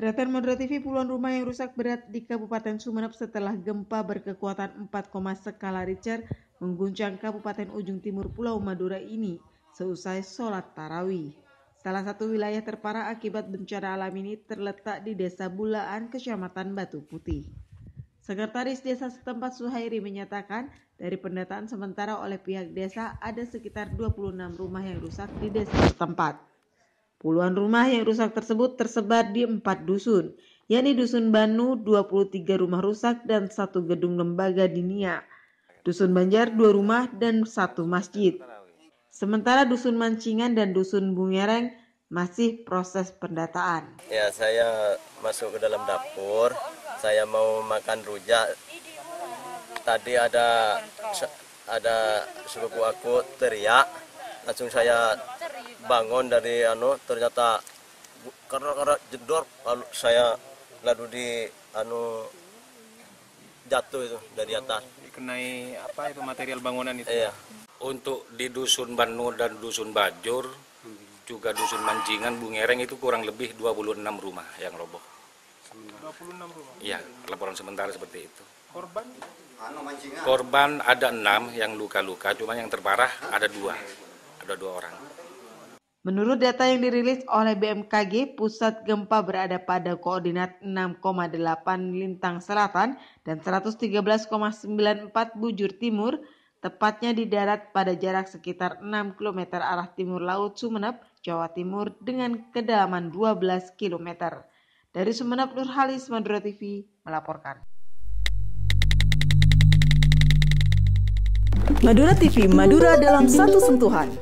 Berdasarkan Modera TV, puluhan rumah yang rusak berat di Kabupaten Sumeneb setelah gempa berkekuatan 4, skala Richter mengguncang Kabupaten Ujung Timur Pulau Madura ini seusai sholat tarawih. Salah satu wilayah terparah akibat bencana alam ini terletak di Desa Bulaan, Kecamatan Batu Putih. Sekretaris Desa setempat Suhairi menyatakan dari pendataan sementara oleh pihak desa ada sekitar 26 rumah yang rusak di desa setempat. Puluhan rumah yang rusak tersebut tersebar di empat dusun, yakni Dusun Banu 23 rumah rusak dan satu gedung lembaga dinia, Dusun Banjar dua rumah dan satu masjid. Sementara Dusun Mancingan dan Dusun Bungereng masih proses pendataan. Ya, saya masuk ke dalam dapur. Saya mau makan rujak. Tadi ada ada sepupu aku teriak. Langsung saya bangun dari anu ternyata karena karena jedor lalu saya lalu di anu jatuh itu dari atas oh, dikenai apa itu material bangunan itu iya untuk di dusun Banu dan dusun Bajur juga dusun Manjingan Bungereng itu kurang lebih 26 rumah yang roboh 26 rumah iya laporan sementara seperti itu korban anu, korban ada enam yang luka-luka cuma yang terparah ada dua ada dua orang Menurut data yang dirilis oleh BMKG, pusat gempa berada pada koordinat 6,8 lintang selatan dan 113,94 bujur timur, tepatnya di darat pada jarak sekitar 6 km arah timur Laut Sumeneb, Jawa Timur dengan kedalaman 12 km. Dari Sumeneb Nurhalis Madura TV melaporkan. Madura TV, Madura dalam satu sentuhan.